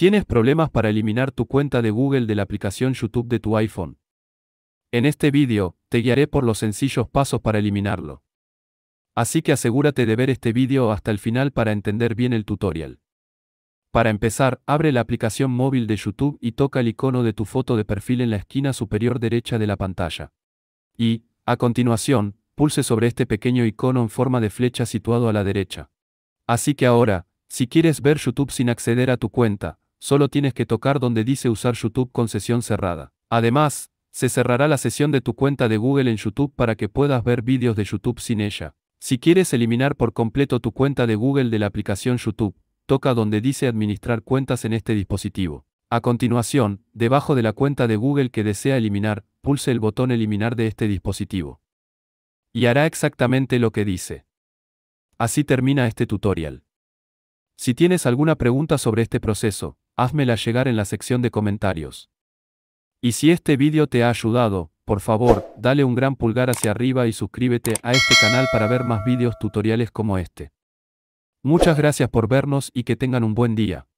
¿Tienes problemas para eliminar tu cuenta de Google de la aplicación YouTube de tu iPhone? En este vídeo, te guiaré por los sencillos pasos para eliminarlo. Así que asegúrate de ver este vídeo hasta el final para entender bien el tutorial. Para empezar, abre la aplicación móvil de YouTube y toca el icono de tu foto de perfil en la esquina superior derecha de la pantalla. Y, a continuación, pulse sobre este pequeño icono en forma de flecha situado a la derecha. Así que ahora, si quieres ver YouTube sin acceder a tu cuenta, solo tienes que tocar donde dice usar YouTube con sesión cerrada. Además, se cerrará la sesión de tu cuenta de Google en YouTube para que puedas ver vídeos de YouTube sin ella. Si quieres eliminar por completo tu cuenta de Google de la aplicación YouTube, toca donde dice Administrar cuentas en este dispositivo. A continuación, debajo de la cuenta de Google que desea eliminar, pulse el botón Eliminar de este dispositivo. Y hará exactamente lo que dice. Así termina este tutorial. Si tienes alguna pregunta sobre este proceso, házmela llegar en la sección de comentarios. Y si este vídeo te ha ayudado, por favor, dale un gran pulgar hacia arriba y suscríbete a este canal para ver más vídeos tutoriales como este. Muchas gracias por vernos y que tengan un buen día.